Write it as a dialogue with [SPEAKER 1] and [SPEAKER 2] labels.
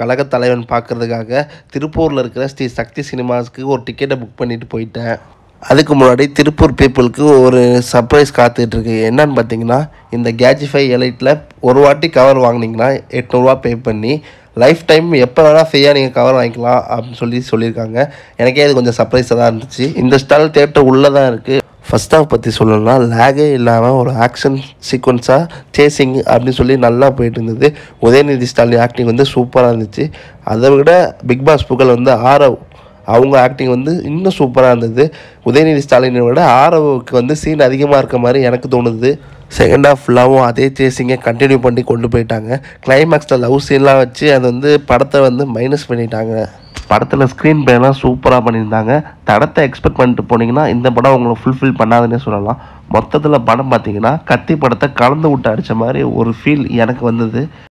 [SPEAKER 1] கழகத் தலைவன் பார்க்குறதுக்காக திருப்பூரில் இருக்கிற ஸ்ரீ சக்தி சினிமாஸ்க்கு ஒரு டிக்கெட்டை புக் பண்ணிட்டு போயிட்டேன் அதுக்கு முன்னாடி திருப்பூர் பீப்புளுக்கு ஒரு சர்ப்ரைஸ் காத்துட்ருக்கு என்னன்னு பார்த்தீங்கன்னா இந்த கேஜிஃபை எலைட்டில் ஒரு வாட்டி கவர் வாங்கினீங்கன்னா எட்நூறுவா பே பண்ணி லைஃப் டைம் எப்போ வேணால் ஃப்ரீயாக நீங்கள் கவர் வாங்கிக்கலாம் அப்படின்னு சொல்லி சொல்லியிருக்காங்க எனக்கே அது கொஞ்சம் சர்ப்ரைஸாக தான் இருந்துச்சு இந்த ஸ்டால் தேட்டர் உள்ளே தான் இருக்குது ஃபஸ்ட் ஆஃப் பற்றி சொல்லணும்னா லேகே இல்லாமல் ஒரு ஆக்ஷன் சீக்வன்ஸாக சேசிங் அப்படின்னு சொல்லி நல்லா போயிட்டு இருந்தது உதயநிதி ஸ்டாலின் ஆக்டிங் வந்து சூப்பராக இருந்துச்சு அதை விட பிக் பாஸ் புகழ் வந்து ஆரவ் அவங்க ஆக்டிங் வந்து இன்னும் சூப்பராக இருந்தது உதயநிதி ஸ்டாலினை விட ஆரவுக்கு வந்து சீன் அதிகமாக இருக்க மாதிரி எனக்கு தோணுது செகண்ட் ஆஃப் ஃபுல்லாகவும் அதே சேசிங்கை கண்டினியூ பண்ணி கொண்டு போயிட்டாங்க கிளைமேக்ஸில் லவ் சீன்லாம் வச்சு அது வந்து படத்தை வந்து மைனஸ் பண்ணிட்டாங்க படத்தில் ஸ்க்ரீன் பிளேலாம் சூப்பராக பண்ணியிருந்தாங்க தடத்தை எக்ஸ்பெக்ட் பண்ணிட்டு போனீங்கன்னா இந்த படம் உங்களை ஃபுல்ஃபில் பண்ணாதுன்னே சொல்லலாம் மொத்தத்தில் படம் பார்த்தீங்கன்னா கத்தி படத்தை கலந்து விட்டு அடித்த மாதிரி ஒரு ஃபீல் எனக்கு வந்தது